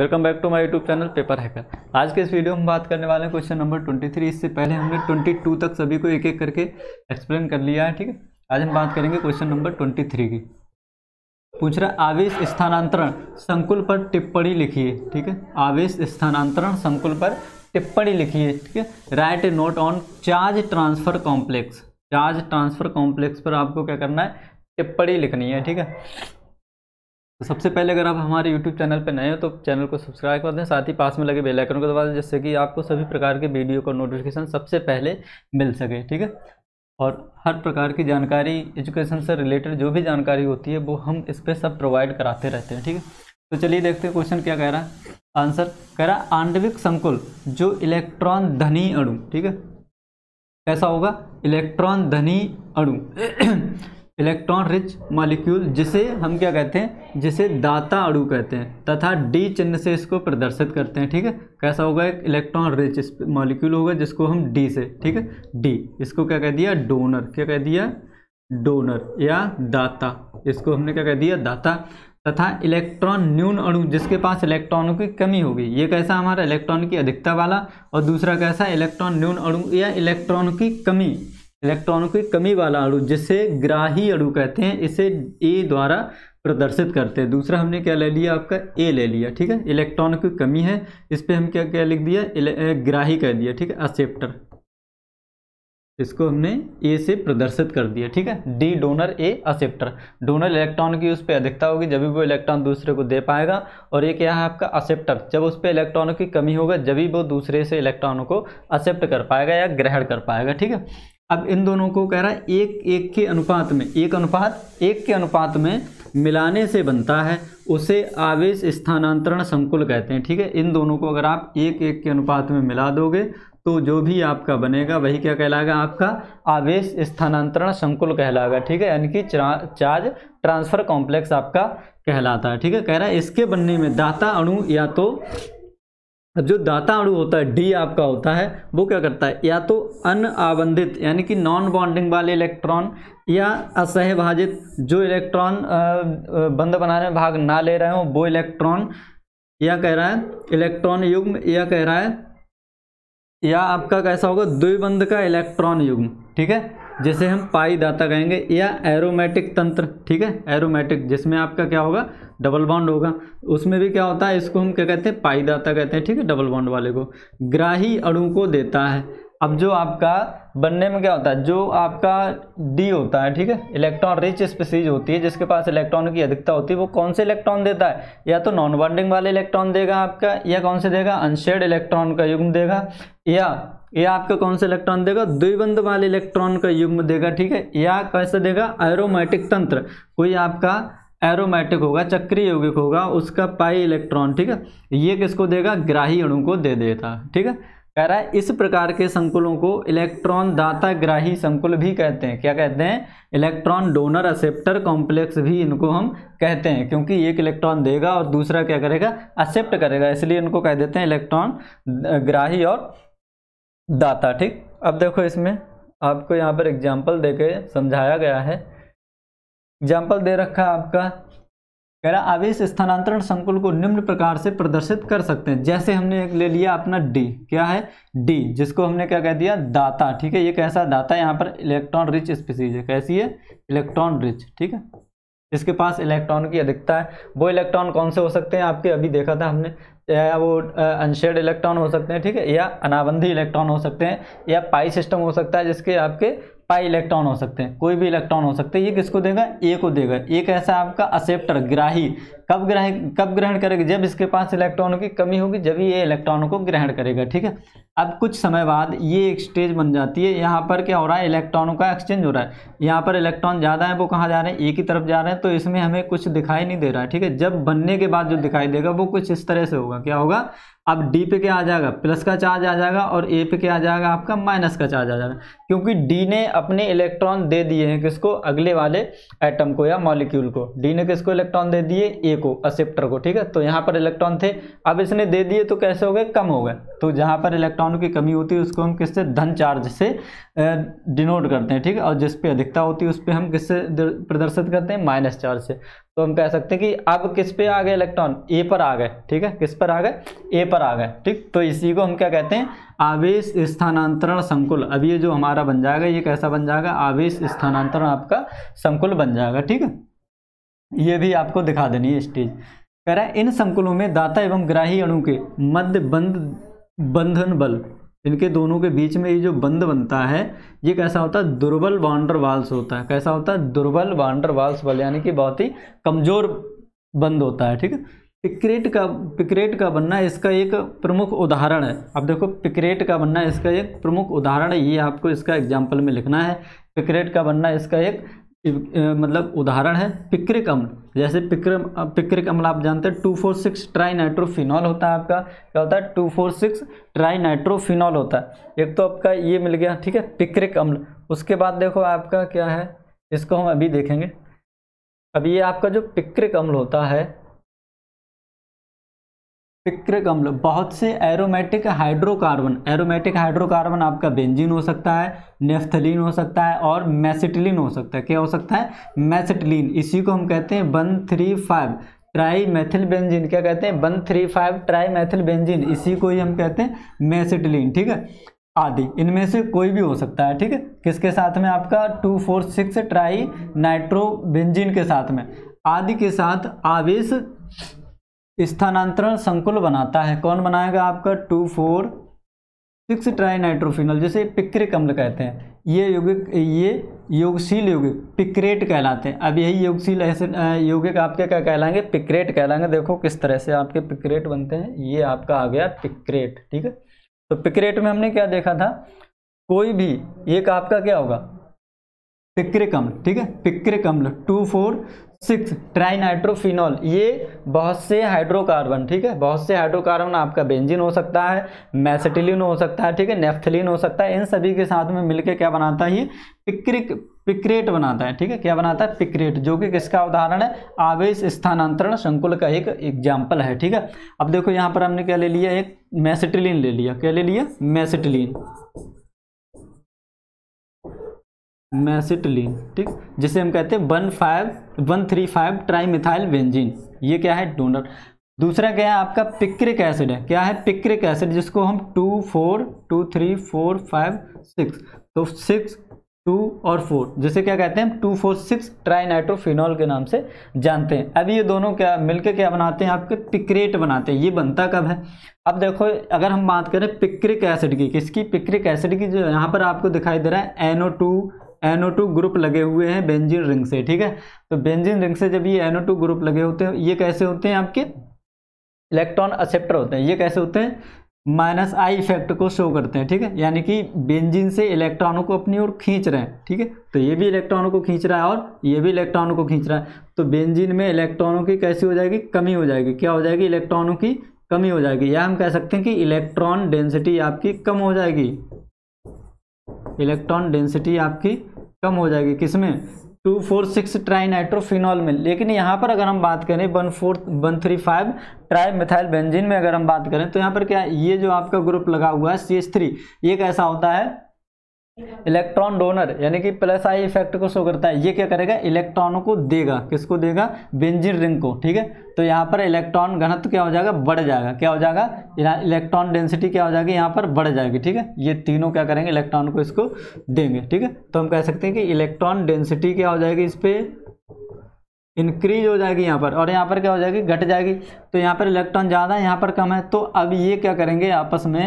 welcome back to my YouTube channel Paper Hacker आज के इस वीडियो में हम बात करने वाले हैं क्वेश्चन नंबर 23 इससे पहले हमने 22 तक सभी को एक एक करके एक्सप्लेन कर लिया है ठीक है आज हम बात करेंगे क्वेश्चन नंबर 23 की पूछ रहा आवेश स्थानांतरण संकुल पर टिप्पणी लिखिए ठीक है आवेश स्थानांतरण संकुल पर टिप्पणी लिखिए ठीक है write a note on charge transfer complex charge transfer complex पर आपको क्या करना है टिप्पणी लिखनी है ठीक है तो सबसे पहले अगर आप हमारे YouTube चैनल पर नए हो तो चैनल को सब्सक्राइब कर दें साथ ही पास में लगे बेल आइकन को दबा दें जिससे कि आपको सभी प्रकार के वीडियो का नोटिफिकेशन सबसे पहले मिल सके ठीक है और हर प्रकार की जानकारी एजुकेशन से रिलेटेड जो भी जानकारी होती है वो हम इस पर सब प्रोवाइड कराते रहते हैं ठीक है तो चलिए देखते हैं क्वेश्चन क्या कह रहा है आंसर कह रहा है आंडविक संकुल जो इलेक्ट्रॉन धनी अणु ठीक है कैसा होगा इलेक्ट्रॉन धनी अणु इलेक्ट्रॉन रिच मॉलिक्यूल जिसे हम क्या कहते हैं जिसे दाता अणु कहते हैं तथा डी चिन्ह से इसको प्रदर्शित करते हैं ठीक है कैसा होगा एक इलेक्ट्रॉन रिच मॉलिक्यूल होगा जिसको हम डी से ठीक है डी इसको क्या कह दिया डोनर क्या कह दिया डोनर या दाता इसको हमने क्या कह दिया दाता तथा इलेक्ट्रॉन न्यून अणु जिसके पास इलेक्ट्रॉनों की कमी होगी ये कैसा हमारा इलेक्ट्रॉन की अधिकता वाला और दूसरा कैसा इलेक्ट्रॉन न्यून अणु या इलेक्ट्रॉन की कमी इलेक्ट्रॉनों की कमी वाला अणु जिसे ग्राही अणु कहते हैं इसे ए द्वारा प्रदर्शित करते हैं दूसरा हमने क्या ले लिया आपका ए ले लिया ठीक है इलेक्ट्रॉन की कमी है इस पर हम क्या क्या लिख दिया ग्राही कह दिया ठीक है असेप्टर इसको हमने ए से प्रदर्शित कर दिया ठीक है D donor A acceptor donor electron की उस पर अधिकता होगी जब भी वो इलेक्ट्रॉन दूसरे को दे पाएगा और ये क्या है आपका असेप्टर जब उस पर इलेक्ट्रॉनों की कमी होगा जब भी वो दूसरे से इलेक्ट्रॉनों को असेप्ट कर पाएगा या ग्रहण कर पाएगा ठीक है अब इन दोनों को कह रहा है एक एक के अनुपात में एक अनुपात एक के अनुपात में मिलाने से बनता है उसे आवेश स्थानांतरण संकुल कहते हैं ठीक है इन दोनों को अगर आप एक एक के अनुपात में मिला दोगे तो जो भी आपका बनेगा वही क्या कहलाएगा आपका आवेश स्थानांतरण संकुल कहलाएगा ठीक है यानी कि चार्ज ट्रांसफर कॉम्प्लेक्स आपका कहलाता है ठीक है कह रहा है इसके बनने में दाता अणु या तो अब जो दाता अणु होता है डी आपका होता है वो क्या करता है या तो अनआबंधित यानी कि नॉन बॉन्डिंग वाले इलेक्ट्रॉन या असहभाजित जो इलेक्ट्रॉन बंद बनाने में भाग ना ले रहे हो वो इलेक्ट्रॉन या कह रहा है इलेक्ट्रॉन युग्म या कह रहा है या आपका कैसा होगा द्विबंध का इलेक्ट्रॉन युग्म ठीक है जिसे हम पाई दाता कहेंगे या एरोमेटिक तंत्र ठीक है एरोमेटिक जिसमें आपका क्या होगा डबल बॉन्ड होगा उसमें भी क्या होता है इसको हम क्या कहते हैं पाई दाता कहते हैं ठीक है डबल बॉन्ड वाले को ग्राही अणु को देता है अब जो आपका बनने में क्या होता है जो आपका डी होता है ठीक है इलेक्ट्रॉन रिच स्पेसीज होती है जिसके पास इलेक्ट्रॉन की अधिकता होती है वो कौन से इलेक्ट्रॉन देता है या तो नॉन बॉन्डिंग वाले इलेक्ट्रॉन देगा आपका या कौन से देगा अनशेड इलेक्ट्रॉन का युग्म देगा या ये आपका कौन सा इलेक्ट्रॉन देगा द्विबंध वाले इलेक्ट्रॉन का युग्म देगा ठीक है या कैसे देगा एरोमेटिक तंत्र कोई आपका एरोमेटिक होगा चक्रीय यौगिक होगा उसका पाई इलेक्ट्रॉन ठीक है ये किसको देगा ग्राही अणु को दे देता ठीक है कह रहा है इस प्रकार के संकुलों को इलेक्ट्रॉन दाता ग्राही संकुल भी कहते हैं क्या कहते हैं इलेक्ट्रॉन डोनर असेप्टर कॉम्प्लेक्स भी इनको हम कहते हैं क्योंकि एक इलेक्ट्रॉन देगा और दूसरा क्या करेगा असेप्ट करेगा इसलिए इनको कह देते हैं इलेक्ट्रॉन ग्राही और दाता ठीक अब देखो इसमें आपको यहाँ पर एग्जाम्पल दे के समझाया गया है एग्जाम्पल दे रखा है आपका कह रहा आवेश स्थानांतरण संकुल को निम्न प्रकार से प्रदर्शित कर सकते हैं जैसे हमने एक ले लिया अपना डी क्या है डी जिसको हमने क्या कह दिया दाता ठीक है ये कैसा दाता यहाँ पर इलेक्ट्रॉन रिच स्पीसीज है कैसी है इलेक्ट्रॉन रिच ठीक है जिसके पास इलेक्ट्रॉन की अधिकता है वो इलेक्ट्रॉन कौन से हो सकते हैं आपके अभी देखा था हमने या वो अनशेड इलेक्ट्रॉन हो सकते हैं ठीक है या अनाबंधी इलेक्ट्रॉन हो सकते हैं या पाई सिस्टम हो सकता है जिसके आपके पाई इलेक्ट्रॉन हो सकते हैं कोई भी इलेक्ट्रॉन हो सकते हैं ये किसको देगा ए को देगा ए कैसा आपका असेप्टर ग्राही कब ग्राही कब ग्रहण करेगा जब इसके पास इलेक्ट्रॉनों की कमी होगी जब ये इलेक्ट्रॉनों को ग्रहण करेगा ठीक है अब कुछ समय बाद ये एक स्टेज बन जाती है यहाँ पर क्या हो रहा है इलेक्ट्रॉनों का एक्सचेंज हो रहा है यहाँ पर इलेक्ट्रॉन ज़्यादा है वो कहाँ जा रहे हैं ए की तरफ जा रहे हैं तो इसमें हमें कुछ दिखाई नहीं दे रहा है ठीक है जब बनने के बाद जो दिखाई देगा वो कुछ इस तरह से होगा क्या होगा अब डी पे क्या आ जाएगा प्लस का चार्ज आ जाएगा और ए पे क्या आ जाएगा आपका माइनस का चार्ज आ जाएगा क्योंकि डी ने अपने इलेक्ट्रॉन दे दिए हैं किसको अगले वाले एटम को या मॉलिक्यूल को डी ने किसको इलेक्ट्रॉन दे दिए ए को असेप्टर को ठीक है तो यहाँ पर इलेक्ट्रॉन थे अब इसने दे दिए तो कैसे हो गए कम हो गए तो जहाँ पर इलेक्ट्रॉन की कमी होती है उसको हम किससे धन चार्ज से डिनोट करते हैं ठीक है और जिसपे अधिकता होती है उस पर हम किससे प्रदर्शित करते हैं माइनस चार्ज से तो हम कह सकते हैं कि अब किस पे आ गए इलेक्ट्रॉन ए पर आ गए ठीक है किस पर आ गए ए पर आ गए ठीक तो इसी को हम क्या कहते हैं आवेश स्थानांतरण संकुल अब ये जो हमारा बन जाएगा ये कैसा बन जाएगा आवेश स्थानांतरण आपका संकुल बन जाएगा ठीक है ये भी आपको दिखा देनी है स्टेज कह रहा है इन संकुलों में दाता एवं ग्राही अणु के मध्य बंध बंधन बल इनके दोनों के बीच में ये जो बंद बनता है ये कैसा होता है दुर्बल वांडर वाल्स होता है कैसा होता है दुर्बल वांडर वाल्स बल यानी कि बहुत ही कमज़ोर बंद होता है ठीक है पिक्रेट का पिक्रेट का बनना इसका एक प्रमुख उदाहरण है अब देखो पिक्रेट का बनना इसका एक प्रमुख उदाहरण है ये आपको इसका एग्जाम्पल में लिखना है पिक्रेट का बनना इसका एक मतलब उदाहरण है पिक्रिक अम्ल जैसे पिक्रम पिक्रिक अम्ल आप जानते हैं two four six tri nitrophenol होता है आपका क्या होता है two four six tri nitrophenol होता है एक तो आपका ये मिल गया ठीक है पिक्रिक अम्ल उसके बाद देखो आपका क्या है इसको हम अभी देखेंगे अब ये आपका जो पिक्रिक अम्ल होता है पिक्रिक अम्ल बहुत से एरोमेटिक हाइड्रोकार्बन एरोमेटिक हाइड्रोकार्बन आपका बेंजीन हो सकता है नेफ्थलीन हो सकता है और मैसेटिलीन हो सकता है क्या हो सकता है मैसेटिलीन इसी को हम कहते हैं one three five tri methyl benzene क्या कहते हैं one three five tri methyl benzene इसी को ही हम कहते हैं मैसेटिलीन ठीक है आदि इनमें से कोई भी हो सकता है ठीक है किसके साथ में आपका two four six tri nitrobenzene के साथ में आदि के साथ आवेश स्थानांतरण संकुल बनाता है कौन बनाएगा आपका two four six tri nitrophenol picric अम्ल कहते हैं ये यौगिक ये योगशील यौगिक पिक्रेट कहलाते हैं अब यही योगशील ऐसे यौगिक आपके क्या कहलाएंगे पिक्रेट कहलाएंगे देखो किस तरह से आपके पिक्रेट बनते हैं ये आपका आ गया पिक्रेट ठीक है तो पिक्रेट में हमने क्या देखा था कोई भी एक आपका क्या होगा पिक्रिक अम्ल ठीक है पिक्रिक अम्ल टू फोर सिक्स ट्राइनाइट्रोफिनॉल ये बहुत से हाइड्रोकार्बन ठीक है बहुत से हाइड्रोकार्बन आपका बेंजिन हो सकता है मैसेटिलिन हो सकता है ठीक है नेफ्थलिन हो सकता है इन सभी के साथ में मिलके क्या बनाता है ये पिक्रिक पिक्रेट बनाता है ठीक है क्या बनाता है पिक्रेट जो कि किसका उदाहरण है आवेश स्थानांतरण संकुल का एक एग्जाम्पल है ठीक है अब देखो यहाँ पर हमने क्या ले लिया एक मैसेटिलिन ले लिया क्या ले लिया मैसेटिलिन मैसिटलिन ठीक जिसे हम कहते हैं one five one three five tri methyl benzene ये क्या है डोनर दूसरा क्या है आपका पिक्रिक एसिड है क्या है पिक्रिक एसिड जिसको हम two four two three four five six तो सिक्स टू और फोर जिसे क्या कहते हैं हम टू फोर सिक्स ट्राइनाइट्रोफिनॉल के नाम से जानते हैं अब ये दोनों क्या मिलके क्या बनाते हैं आपके पिक्रेट बनाते हैं ये बनता कब है अब देखो अगर हम बात करें पिक्रिक एसिड की किसकी पिक्रिक एसिड की जो यहाँ पर आपको दिखाई दे रहा है NO two NO two group लगे हुए हैं बेंजिन रिंग से ठीक है तो बेंजिन रिंग से जब ये एनओ टू ग्रुप लगे होते हैं ये कैसे होते हैं आपके इलेक्ट्रॉन एक्सेप्टर होते हैं ये कैसे होते हैं माइनस आई इफेक्ट को शो करते हैं ठीक है यानी कि बेंजिन से इलेक्ट्रॉनों को अपनी ओर खींच रहे हैं ठीक है तो ये भी इलेक्ट्रॉनों को खींच रहा है और ये भी इलेक्ट्रॉनों को खींच रहा है तो बेंजिन में इलेक्ट्रॉनों की कैसी हो जाएगी कमी हो जाएगी क्या हो जाएगी इलेक्ट्रॉनों की कमी हो जाएगी या हम कह सकते हैं कि इलेक्ट्रॉन डेंसिटी आपकी कम हो जाएगी इलेक्ट्रॉन डेंसिटी आपकी कम हो जाएगी किसमें two four six tri nitrophenol में लेकिन यहाँ पर अगर हम बात करें one four one three five tri methyl benzene में अगर हम बात करें तो यहाँ पर क्या ये जो आपका ग्रुप लगा हुआ है सी एस थ्री ये कैसा होता है इलेक्ट्रॉन डोनर यानी कि प्लस आई इफेक्ट को शो करता है ये क्या करेगा इलेक्ट्रॉनों को देगा किसको देगा बेंजिन रिंग को ठीक है तो यहाँ पर इलेक्ट्रॉन घनत्व क्या हो जाएगा बढ़ जाएगा क्या हो जाएगा इलेक्ट्रॉन डेंसिटी क्या हो जाएगी यहाँ पर बढ़ जाएगी ठीक है ये तीनों क्या करेंगे इलेक्ट्रॉन को इसको देंगे ठीक है तो हम कह सकते हैं कि इलेक्ट्रॉन डेंसिटी क्या हो जाएगी इस पर इंक्रीज हो जाएगी यहाँ पर और यहाँ पर क्या हो जाएगी घट जाएगी तो यहाँ पर इलेक्ट्रॉन ज़्यादा यहाँ पर कम है तो अब ये क्या करेंगे आपस में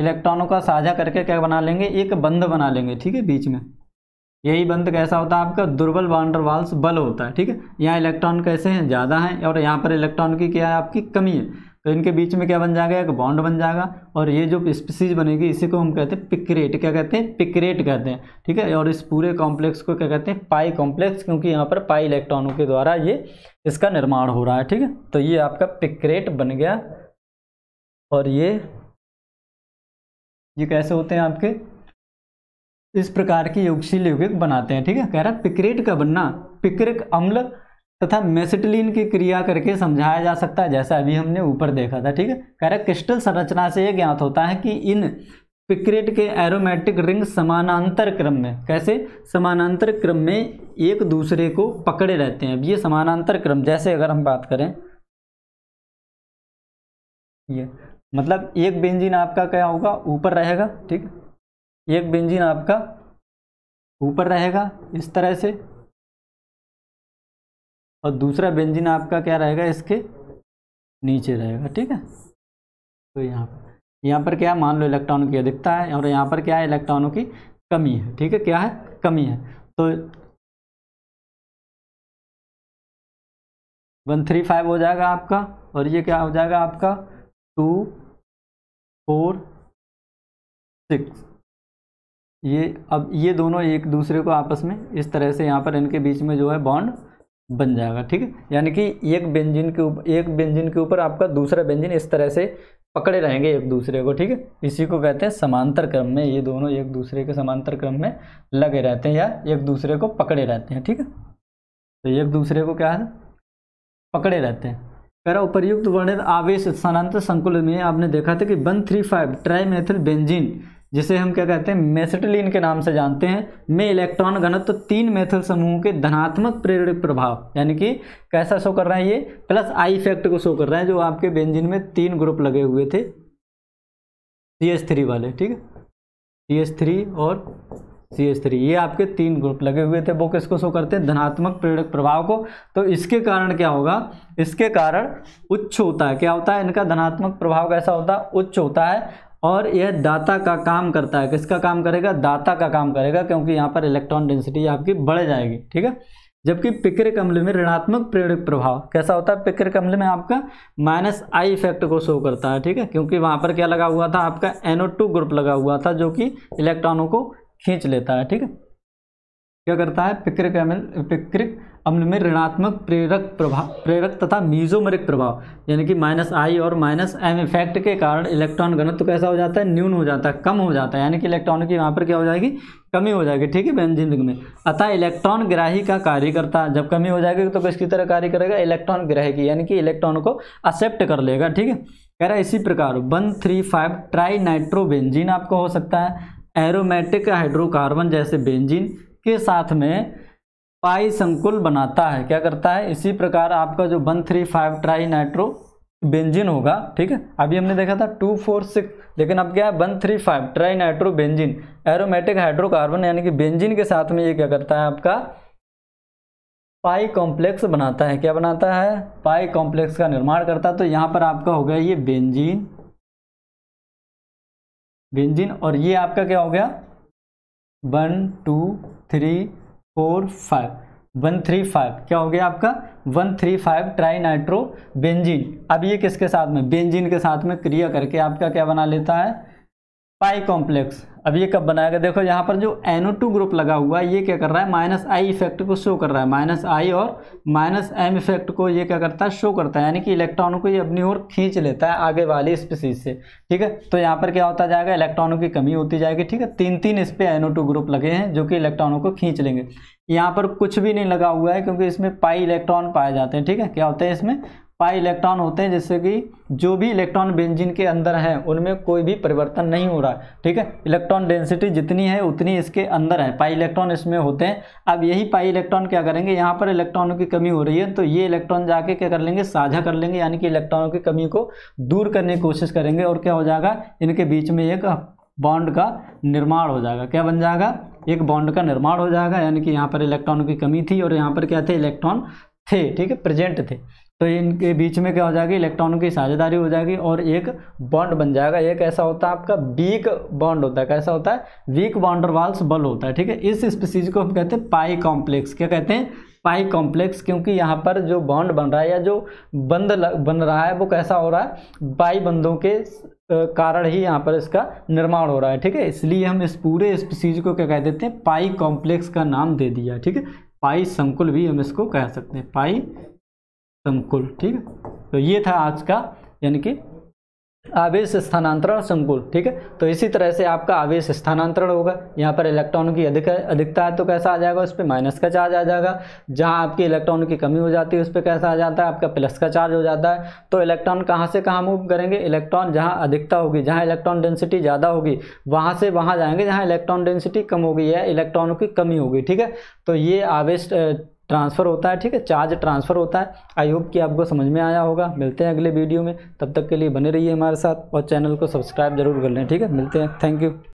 इलेक्ट्रॉनों का साझा करके क्या बना लेंगे एक बंद बना लेंगे ठीक है बीच में यही बंद कैसा होता है आपका दुर्बल बाउंडर वाल्स बल होता है ठीक है यहाँ इलेक्ट्रॉन कैसे हैं ज़्यादा हैं और यहाँ पर इलेक्ट्रॉन की क्या है आपकी कमी है तो इनके बीच में क्या बन जाएगा एक बाउंड बन जाएगा और ये जो स्पीसीज बनेगी इसी को हम कहते हैं पिक्रेट क्या कहते हैं पिक्रेट कहते हैं ठीक है और इस पूरे कॉम्प्लेक्स को क्या कहते हैं पाई कॉम्प्लेक्स क्योंकि यहाँ पर पाई इलेक्ट्रॉनों के द्वारा ये इसका निर्माण हो रहा है ठीक है तो ये आपका पिक्रेट बन गया और ये ये कैसे होते हैं आपके इस प्रकार के योगशील यौगिक बनाते हैं ठीक है कह रहा है पिक्रेट का बनना पिक्रिक अम्ल तथा मेसिटलिन की क्रिया करके समझाया जा सकता है जैसा अभी हमने ऊपर देखा था ठीक है कह रहा क्रिस्टल संरचना से यह ज्ञात होता है कि इन पिक्रेट के एरोमेटिक रिंग समानांतर क्रम में कैसे समानांतर क्रम में एक दूसरे को पकड़े रहते हैं अब ये समानांतर क्रम जैसे अगर हम बात करें ये मतलब एक बेंजीन आपका क्या होगा ऊपर रहेगा ठीक एक बेंजीन आपका ऊपर रहेगा इस तरह से और दूसरा बेंजीन आपका क्या रहेगा इसके नीचे रहेगा ठीक है तो यहाँ पर यहाँ पर क्या है मान लो इलेक्ट्रॉनों की अधिकता है और यहाँ पर क्या है इलेक्ट्रॉनों की कमी है ठीक है क्या है कमी है तो वन थ्री फाइव हो जाएगा आपका और ये क्या हो जाएगा आपका टू फोर सिक्स ये अब ये दोनों एक दूसरे को आपस में इस तरह से यहाँ पर इनके बीच में जो है बॉन्ड बन जाएगा ठीक है यानी कि एक बेंजिन के ऊपर एक बेंजिन के ऊपर आपका दूसरा बेंजिन इस तरह से पकड़े रहेंगे एक दूसरे को ठीक है इसी को कहते हैं समांतर क्रम में ये दोनों एक दूसरे के समांतर क्रम में लगे रहते हैं या एक दूसरे को पकड़े रहते हैं ठीक है तो एक दूसरे को क्या है पकड़े रहते हैं कह उपर्युक्त वर्णित आवेश स्थानांतर संकुल में आपने देखा था कि one three five trimethyl benzene जिसे हम क्या कहते हैं मेसेटलिन के नाम से जानते हैं में इलेक्ट्रॉन घनत्व तो तीन मेथिल समूह के धनात्मक प्रेरित प्रभाव यानी कि कैसा शो कर रहा है ये प्लस आई इफेक्ट को शो कर रहा है जो आपके बेंजिन में तीन ग्रुप लगे हुए थे सी थ्री वाले ठीक है सी और सी एच थ्री ये आपके तीन ग्रुप लगे हुए थे वो किसको शो करते हैं धनात्मक प्रेरक प्रभाव को तो इसके कारण क्या होगा इसके कारण उच्च होता है क्या होता है इनका धनात्मक प्रभाव कैसा होता है उच्च होता है और यह दाता का काम करता है किसका काम करेगा दाता का काम करेगा क्योंकि यहाँ पर इलेक्ट्रॉन डेंसिटी आपकी बढ़ जाएगी ठीक है जबकि पिकरिक कमल में ऋणात्मक प्रेरक प्रभाव कैसा होता है पिक्र कमल में आपका माइनस आई इफेक्ट को शो करता है ठीक है क्योंकि वहाँ पर क्या लगा हुआ था आपका एनओ टू ग्रुप लगा हुआ था जो कि इलेक्ट्रॉनों को खींच लेता है ठीक है क्या करता है पिक्रिक अम्ल पिक्रिक अम्ल में ऋणात्मक प्रेरक प्रभाव प्रेरक तथा मीजोमरिक प्रभाव यानी कि माइनस आई और माइनस एम इफेक्ट के कारण इलेक्ट्रॉन घनत्व तो कैसा हो जाता है न्यून हो जाता है कम हो जाता है यानी कि इलेक्ट्रॉन की यहाँ पर क्या हो जाएगी कमी हो जाएगी ठीक है बेंजीन रिंग में अतः इलेक्ट्रॉन ग्राही का कार्य करता है जब कमी हो जाएगी तो किसकी तरह कार्य करेगा इलेक्ट्रॉन ग्राही की यानी कि इलेक्ट्रॉन को एक्सेप्ट कर लेगा ठीक है कह रहा है इसी प्रकार one three five tri nitrobenzene आपको हो सकता है एरोमेटिक हाइड्रोकार्बन जैसे बेंजीन के साथ में पाई संकुल बनाता है क्या करता है इसी प्रकार आपका जो one three five tri nitro benzene होगा ठीक है अभी हमने देखा था टू फोर सिक्स लेकिन अब क्या है one three five tri nitro benzene aromatic hydrocarbon यानी कि बेंजिन के साथ में ये क्या करता है आपका पाई कॉम्प्लेक्स बनाता है क्या बनाता है पाई कॉम्प्लेक्स का निर्माण करता है तो यहाँ पर आपका हो गया ये बेंजीन बेंजीन और ये आपका क्या हो गया one two three four five one three five क्या हो गया आपका one three five tri nitro trinitrobenzene अब ये किसके साथ में बेंजीन के साथ में क्रिया करके आपका क्या बना लेता है पाई कॉम्प्लेक्स अब ये कब बनाएगा देखो यहाँ पर जो एनो टू ग्रुप लगा हुआ है ये क्या कर रहा है माइनस आई इफेक्ट को शो कर रहा है माइनस आई और माइनस एम इफेक्ट को ये क्या करता है शो करता है यानी कि इलेक्ट्रॉनों को ये अपनी ओर खींच लेता है आगे वाली स्पीसीज से ठीक है तो यहाँ पर क्या होता जाएगा इलेक्ट्रॉनों की कमी होती जाएगी ठीक है तीन तीन इस पर एनो टू ग्रुप लगे हैं जो कि इलेक्ट्रॉनों को खींच लेंगे यहाँ पर कुछ भी नहीं लगा हुआ है क्योंकि इसमें पाई इलेक्ट्रॉन पाए जाते हैं ठीक है क्या होते हैं इसमें पाई इलेक्ट्रॉन होते हैं जैसे कि जो भी इलेक्ट्रॉन बेंजीन के अंदर हैं उनमें कोई भी परिवर्तन नहीं हो रहा है ठीक है इलेक्ट्रॉन डेंसिटी जितनी है उतनी इसके अंदर है पाई इलेक्ट्रॉन इसमें होते हैं अब यही पाई इलेक्ट्रॉन क्या करेंगे यहाँ पर इलेक्ट्रॉनों की कमी हो रही है तो ये इलेक्ट्रॉन जाके क्या कर लेंगे साझा कर लेंगे यानी कि इलेक्ट्रॉनों की कमी को दूर करने की कोशिश करेंगे और क्या हो जाएगा इनके बीच में एक बॉन्ड का निर्माण हो जाएगा क्या बन जाएगा एक बॉन्ड का निर्माण हो जाएगा यानी कि यहाँ पर इलेक्ट्रॉनों की कमी थी और यहाँ पर क्या थे इलेक्ट्रॉन थे ठीक है प्रेजेंट थे तो इनके बीच में क्या हो जाएगी इलेक्ट्रॉनों की साझेदारी हो जाएगी और एक बॉन्ड बन जाएगा एक ऐसा होता है आपका वीक बॉन्ड होता है कैसा होता है वीक बॉन्डर वाल्स बल होता है ठीक है इस स्पीसीज को हम कहते हैं पाई कॉम्प्लेक्स क्या कहते हैं पाई कॉम्प्लेक्स क्योंकि यहाँ पर जो बॉन्ड बन रहा है या जो बंद बन रहा है वो कैसा हो रहा है पाई बंदों के कारण ही यहाँ पर इसका निर्माण हो रहा है ठीक है इसलिए हम इस पूरे स्पीसीज को क्या कह देते हैं पाई कॉम्प्लेक्स का नाम दे दिया ठीक है पाई संकुल भी हम इसको कह सकते हैं पाई संकुल ठीक है तो ये था आज का यानी कि आवेश स्थानांतरण संकुल ठीक है तो इसी तरह से आपका आवेश स्थानांतरण होगा यहाँ पर इलेक्ट्रॉन की अधिक अधिकता है तो कैसा आ जाएगा उस पर माइनस का चार्ज आ जाएगा जहाँ आपकी इलेक्ट्रॉन की कमी हो जाती है उस पर कैसा आ जाता है आपका प्लस का चार्ज हो जाता है तो इलेक्ट्रॉन कहाँ से कहाँ मूव करेंगे इलेक्ट्रॉन जहाँ अधिकता होगी जहाँ इलेक्ट्रॉन डेंसिटी ज़्यादा होगी वहाँ से वहाँ जाएंगे जहाँ इलेक्ट्रॉन डेंसिटी कम होगी या इलेक्ट्रॉनों की कमी होगी ठीक है तो ये आवेश ट्रांसफ़र होता है ठीक है चार्ज ट्रांसफ़र होता है आई होप कि आपको समझ में आया होगा मिलते हैं अगले वीडियो में तब तक के लिए बने रहिए हमारे साथ और चैनल को सब्सक्राइब जरूर कर लें ठीक है मिलते हैं थैंक यू